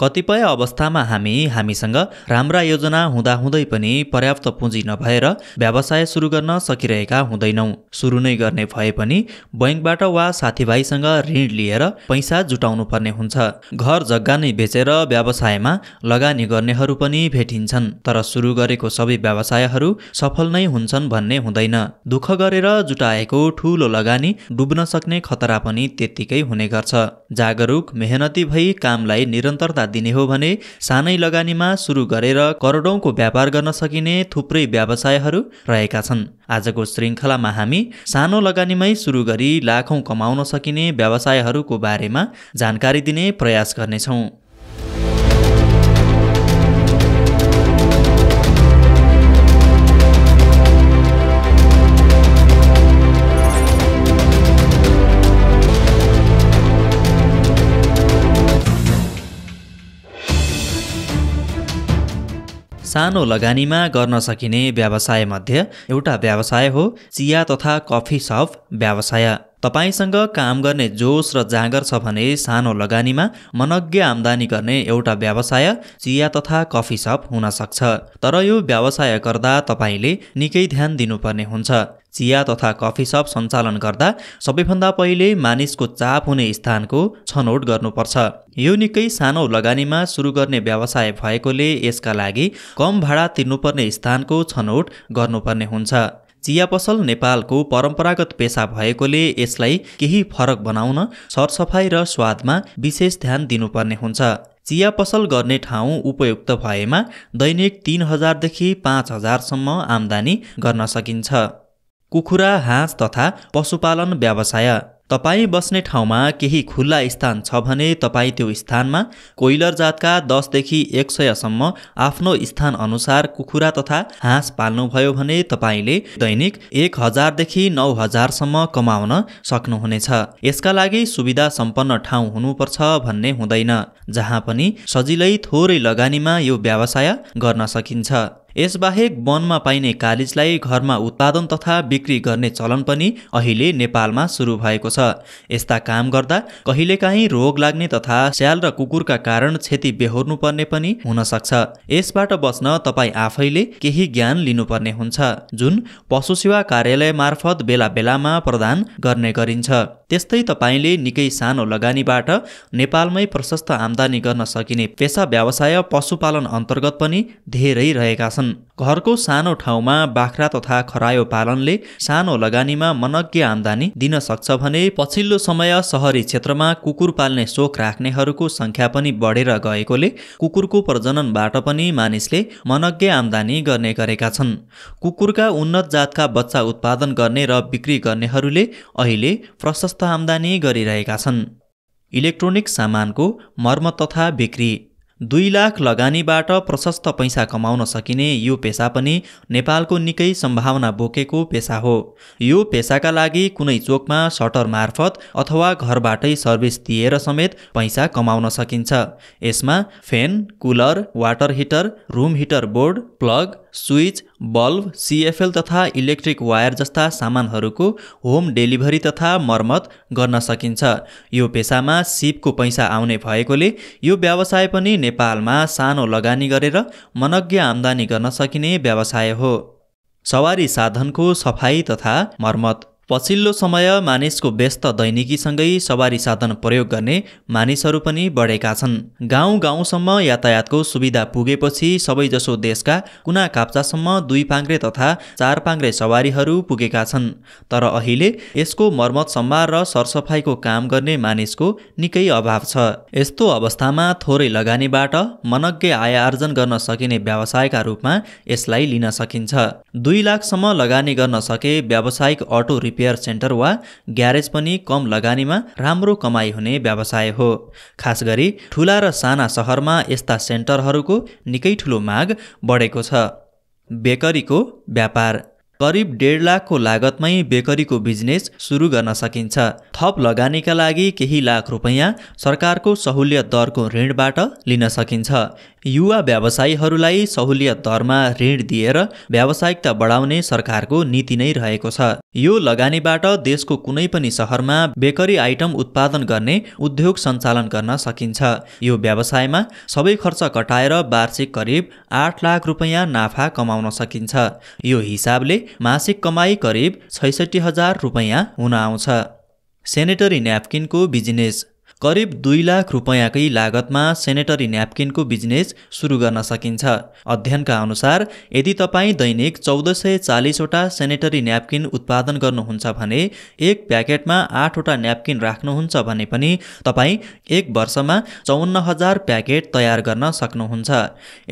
कतिपय अवस्थामा हामी हामीसँग राम्रा योजना हुँदाहुँदै पनि पर्याप्त पुँजी नभएर व्यवसाय सुरु गर्न सकिरहेका हुँदैनौँ सुरु नै गर्ने भए पनि बैङ्कबाट वा साथीभाइसँग ऋण लिएर पैसा जुटाउनु पर्ने हुन्छ घर जग्गा नै बेचेर व्यवसायमा लगानी गर्नेहरू पनि भेटिन्छन् तर सुरु गरेको सबै व्यवसायहरू सफल नै हुन्छन् भन्ने हुँदैन दुःख गरेर जुटाएको ठूलो लगानी डुब्न सक्ने खतरा पनि त्यत्तिकै हुने गर्छ जागरुक मेहनती भई कामलाई निरन्तरता दिने हो भने सानै लगानीमा सुरु गरेर करोडौँको व्यापार गर्न सकिने थुप्रै व्यवसायहरू रहेका छन् आजको श्रृङ्खलामा हामी सानो लगानीमै सुरु गरी लाखौँ कमाउन सकिने व्यवसायहरूको बारेमा जानकारी दिने प्रयास गर्नेछौँ सानो लगानीमा गर्न सकिने व्यवसायमध्ये एउटा व्यवसाय हो चिया तथा कफी सप व्यवसाय तपाईँसँग काम गर्ने जोस र जाँगर छ भने सानो लगानीमा मनज्ञ आम्दानी गर्ने एउटा व्यवसाय चिया तथा कफी सप हुन सक्छ तर यो व्यवसाय गर्दा तपाईँले निकै ध्यान दिनुपर्ने हुन्छ चिया तथा कफी सप सञ्चालन गर्दा सबैभन्दा पहिले मानिसको चाप हुने स्थानको छनौट गर्नुपर्छ यो निकै सानो लगानीमा सुरु गर्ने व्यवसाय भएकोले यसका लागि कम भाडा तिर्नुपर्ने स्थानको छनौट गर्नुपर्ने हुन्छ चिया पसल नेपालको परम्परागत पेसा भएकोले यसलाई केही फरक बनाउन सरसफाइ र स्वादमा विशेष ध्यान दिनुपर्ने हुन्छ चिया पसल गर्ने ठाउँ उपयुक्त भएमा दैनिक तिन हजारदेखि पाँच हजारसम्म आम्दानी गर्न सकिन्छ कुखुरा हाँस तथा पशुपालन व्यवसाय तपाईँ बस्ने ठाउँमा केही खुल्ला स्थान छ भने तपाईँ त्यो स्थानमा कोइलर जातका दसदेखि एक सयसम्म आफ्नो स्थान अनुसार कुखुरा तथा हाँस पाल्नुभयो भने तपाईँले दैनिक एक हजारदेखि नौ हजारसम्म कमाउन सक्नुहुनेछ यसका लागि सुविधा सम्पन्न ठाउँ हुनुपर्छ भन्ने हुँदैन जहाँ पनि सजिलै थोरै लगानीमा यो व्यवसाय गर्न सकिन्छ यसबाहेक वनमा पाइने कालिजलाई घरमा उत्पादन तथा बिक्री गर्ने चलन पनि अहिले नेपालमा सुरु भएको छ यस्ता काम गर्दा कहिलेकाहीँ रोग लाग्ने तथा स्याल र कुकुरका कारण क्षति बेहोर्नुपर्ने पनि हुन सक्छ यसबाट बस्न तपाईँ आफैले केही ज्ञान लिनुपर्ने हुन्छ जुन पशु सेवा कार्यालय मार्फत बेला बेलामा प्रदान गर्ने गरिन्छ त्यस्तै तपाईँले निकै सानो लगानीबाट नेपालमै प्रशस्त आम्दानी गर्न सकिने पेसा व्यवसाय पशुपालन अन्तर्गत पनि धेरै रहेका छन् गर्छन् घरको सानो ठाउँमा बाख्रा तथा खरायो पालनले सानो लगानीमा मनज्ञ आम्दानी दिन सक्छ भने पछिल्लो समय सहरी क्षेत्रमा कुकुर पाल्ने सोख राख्नेहरूको सङ्ख्या पनि बढेर गएकोले कुकुरको प्रजननबाट पनि मानिसले मनज्ञ आम्दानी गर्ने गरेका छन् कुकुरका उन्नत जातका बच्चा उत्पादन गर्ने र बिक्री गर्नेहरूले अहिले प्रशस्त आम्दानी गरिरहेका छन् इलेक्ट्रोनिक सामानको मर्म तथा बिक्री दुई लाख लगानीबाट प्रशस्त पैसा कमाउन सकिने यो पेसा पनि नेपालको निकै सम्भावना बोकेको पेसा हो यो पेसाका लागि कुनै चोकमा सटर मार्फत अथवा घरबाटै सर्भिस दिएर समेत पैसा कमाउन सकिन्छ यसमा fan cooler water heater room heater board plug switch bulb CFL तथा इलेक्ट्रिक वायर जस्ता सामानहरूको होम डेलिभरी तथा मर्मत गर्न सकिन्छ यो पेसामा सिपको पैसा आउने भएकोले यो व्यवसाय पनि नेपालमा सानो लगानी गरेर मनज्ञ आम्दानी गर्न सकिने व्यवसाय हो सवारी साधनको सफाई तथा मर्मत पछिल्लो समय मानिसको व्यस्त दैनिकीसँगै सवारी साधन प्रयोग गर्ने मानिसहरू पनि बढेका छन् गाउँ गाउँसम्म यातायातको सुविधा पुगेपछि सबैजसो देशका कुना काप्चासम्म दुई पाङ्ग्रे तथा चार पाङ्ग्रे सवारीहरू पुगेका छन् तर अहिले यसको मर्मत सम्भार र सरसफाइको काम गर्ने मानिसको निकै अभाव छ यस्तो अवस्थामा थोरै लगानीबाट मनज्ञ आय आर्जन गर्न सकिने व्यवसायका रूपमा यसलाई लिन सकिन्छ दुई लाखसम्म लगानी गर्न सके व्यावसायिक अटो रिपेयर सेन्टर वा ग्यारेज पनि कम लगानीमा राम्रो कमाई हुने व्यवसाय हो खास गरी ठुला र साना सहरमा यस्ता सेन्टरहरूको निकै ठुलो माग बढेको छ बेकरीको व्यापार करिब डेढ लाखको लागतमै बेकरीको बिजनेस सुरु गर्न सकिन्छ थप लगानीका लागि केही लाख रुपियाँ सरकारको सहुलियत दरको ऋणबाट लिन सकिन्छ युवा व्यवसायीहरूलाई सहुलियत दरमा ऋण दिएर व्यावसायिकता बढाउने सरकारको नीति नै रहेको छ यो लगानीबाट देशको कुनै पनि सहरमा बेकरी आइटम उत्पादन गर्ने उद्योग सञ्चालन गर्न सकिन्छ यो व्यवसायमा सबै खर्च कटाएर वार्षिक करिब आठ लाख रुपियाँ नाफा कमाउन सकिन्छ यो हिसाबले मासिक कमाई करिब छैसठी हजार रुपैयाँ हुन आउँछ सेनेटरी न्यापकिनको बिजनेस करिब दुई लाख रुपियाँकै लागतमा सेनेटरी न्यापकिनको बिजनेस सुरु गर्न सकिन्छ अध्ययनका अनुसार यदि तपाईँ दैनिक चौध सय चालिसवटा सेनेटरी न्यापकिन उत्पादन गर्नुहुन्छ भने एक प्याकेटमा आठवटा न्यापकिन राख्नुहुन्छ भने पनि तपाईँ एक वर्षमा चौन्न हजार प्याकेट तयार गर्न सक्नुहुन्छ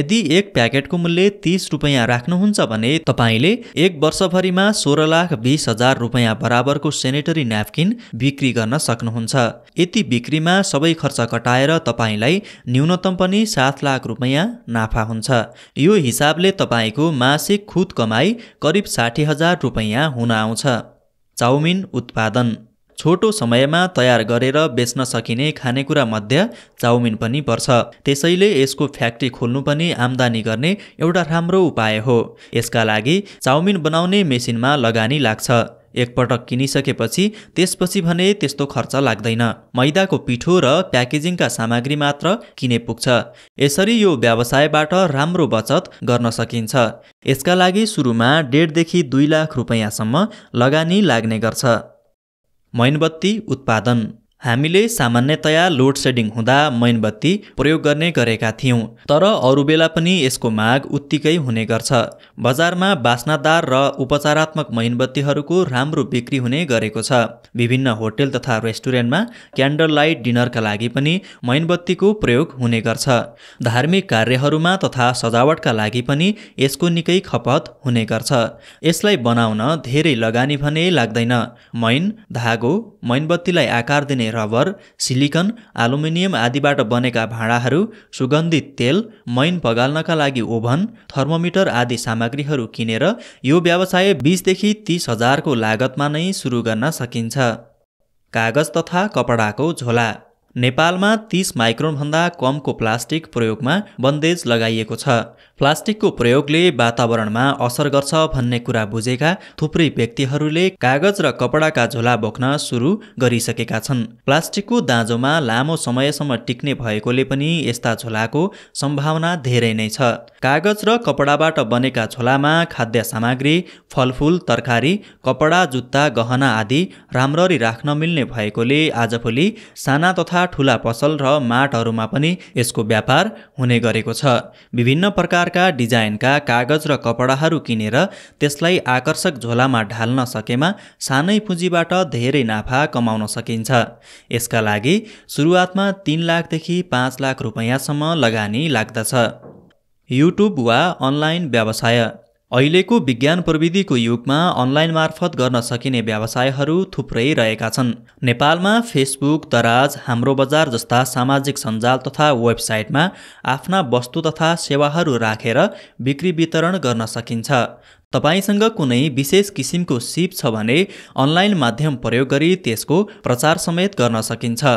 यदि एक प्याकेटको मूल्य तिस रुपियाँ राख्नुहुन्छ भने तपाईँले एक वर्षभरिमा सोह्र लाख बिस हजार रुपियाँ बराबरको सेनेटरी न्यापकिन बिक्री गर्न सक्नुहुन्छ यति बिक्री बिक्रीमा सबै खर्च कटाएर तपाईँलाई न्यूनतम पनि सात लाख रुपियाँ नाफा हुन्छ यो हिसाबले तपाईँको मासिक खुद कमाई करिब साठी हजार रुपियाँ हुन आउँछ चाउमिन उत्पादन छोटो समयमा तयार गरेर बेच्न सकिने खानेकुरामध्ये चाउमिन पनि पर्छ त्यसैले यसको फ्याक्ट्री खोल्नु पनि आम्दानी गर्ने एउटा राम्रो उपाय हो यसका लागि चाउमिन बनाउने मेसिनमा लगानी लाग्छ एकपटक किनिसकेपछि त्यसपछि भने त्यस्तो खर्च लाग्दैन मैदाको पिठो र प्याकेजिङका सामग्री मात्र किने पुग्छ यसरी यो व्यवसायबाट राम्रो बचत गर्न सकिन्छ यसका लागि सुरुमा डेढदेखि दुई लाख रुपियाँसम्म लगानी लाग्ने गर्छ मैनबत्ती उत्पादन हामीले सामान्यतया लोड सेडिङ हुँदा मैनबत्ती प्रयोग गर्ने गरेका थियौँ तर अरू बेला पनि यसको माग उत्तिकै हुने गर्छ बजारमा बास्नादार र उपचारात्मक मैनबत्तीहरूको राम्रो बिक्री हुने गरेको छ विभिन्न होटेल तथा रेस्टुरेन्टमा क्यान्डल लाइट डिनरका लागि पनि मैनबत्तीको प्रयोग हुने गर्छ धार्मिक कार्यहरूमा तथा सजावटका लागि पनि यसको निकै खपत हुने गर्छ यसलाई बनाउन धेरै लगानी भने लाग्दैन मैन धागो मैनबत्तीलाई आकार दिने रबर सिलिकन आलुमिनियम आदिबाट बनेका भाँडाहरू सुगन्धित तेल मैन पगाल्नका लागि ओभन थर्मोमिटर आदि सामग्रीहरू किनेर यो व्यवसाय बिसदेखि तिस हजारको लागतमा नै सुरु गर्न सकिन्छ कागज तथा कपडाको झोला नेपालमा तीस माइक्रोनभन्दा कमको प्लास्टिक प्रयोगमा बन्देज लगाइएको छ प्लास्टिकको प्रयोगले वातावरणमा असर गर्छ भन्ने कुरा बुझेका थुप्रै व्यक्तिहरूले कागज र कपडाका झोला बोक्न सुरु गरिसकेका छन् प्लास्टिकको दाँजोमा लामो समयसम्म टिक्ने भएकोले पनि यस्ता झोलाको सम्भावना धेरै नै छ कागज र कपडाबाट बनेका झोलामा खाद्य सामग्री फलफुल तरकारी कपडा जुत्ता गहना आदि राम्ररी राख्न मिल्ने भएकोले आजभोलि साना तथा तथा ठुला पसल र माटहरूमा पनि यसको व्यापार हुने गरेको छ विभिन्न प्रकारका डिजाइनका कागज र कपडाहरू किनेर त्यसलाई आकर्षक झोलामा ढाल्न सकेमा सानै पुँजीबाट धेरै नाफा कमाउन सकिन्छ यसका लागि सुरुवातमा तिन लाखदेखि पाँच लाख रुपियाँसम्म लगानी लाग्दछ युट्युब वा अनलाइन व्यवसाय अहिलेको विज्ञान प्रविधिको युगमा अनलाइन मार्फत गर्न सकिने व्यवसायहरू थुप्रै रहेका छन् नेपालमा फेसबुक दराज हाम्रो बजार जस्ता सामाजिक सञ्जाल तथा वेबसाइटमा आफ्ना वस्तु तथा सेवाहरू राखेर बिक्री वितरण गर्न सकिन्छ तपाईँसँग कुनै विशेष किसिमको सिप छ भने अनलाइन माध्यम प्रयोग गरी त्यसको प्रचार समेत गर्न सकिन्छ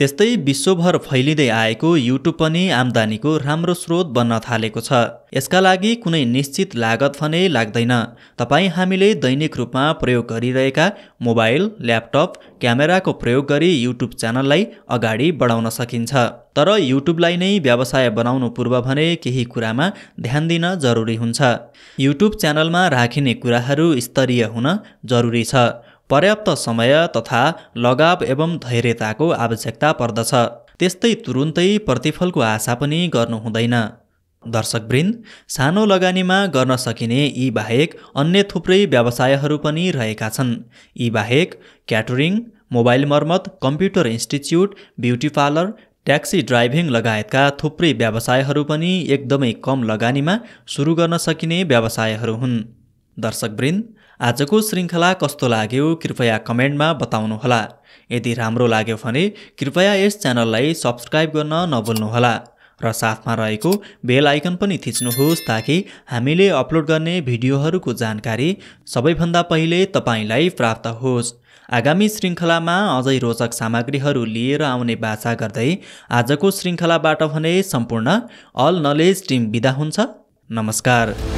त्यस्तै विश्वभर फैलिँदै आएको युट्युब पनि आम्दानीको राम्रो स्रोत बन्न थालेको छ यसका लागि कुनै निश्चित लागत भने लाग्दैन तपाईँ हामीले दैनिक रूपमा प्रयोग गरिरहेका मोबाइल ल्यापटप क्यामेराको प्रयोग गरी युट्युब च्यानललाई अगाडि बढाउन सकिन्छ तर युट्युबलाई नै व्यवसाय बनाउनु पूर्व भने केही कुरामा ध्यान दिन जरुरी हुन्छ युट्युब च्यानलमा राखिने कुराहरू स्तरीय हुन जरुरी छ पर्याप्त समय तथा लगाव एवं धैर्यताको आवश्यकता पर्दछ त्यस्तै तुरुन्तै प्रतिफलको आशा पनि गर्नुहुँदैन दर्शकवृन्द सानो लगानीमा गर्न सकिने यी बाहेक अन्य थुप्रै व्यवसायहरू पनि रहेका छन् यी बाहेक क्याटरिङ मोबाइल मर्मत computer institute beauty parlour taxi driving लगायतका थुप्रै व्यवसायहरू पनि एकदमै कम लगानीमा सुरु गर्न सकिने व्यवसायहरू हुन् दर्शकवृन्द आजको श्रृङ्खला कस्तो लाग्यो कृपया कमेन्टमा बताउनुहोला यदि राम्रो लाग्यो भने कृपया यस च्यानललाई सब्सक्राइब गर्न नभुल्नुहोला र साथमा रहेको बेल आइकन पनि थिच्नुहोस् ताकि हामीले अपलोड गर्ने भिडियोहरूको जानकारी सबैभन्दा पहिले तपाईँलाई प्राप्त होस् आगामी श्रृङ्खलामा अझै रोचक सामग्रीहरू लिएर आउने बाचा गर्दै आजको श्रृङ्खलाबाट भने सम्पूर्ण अल नलेज टिम बिदा हुन्छ नमस्कार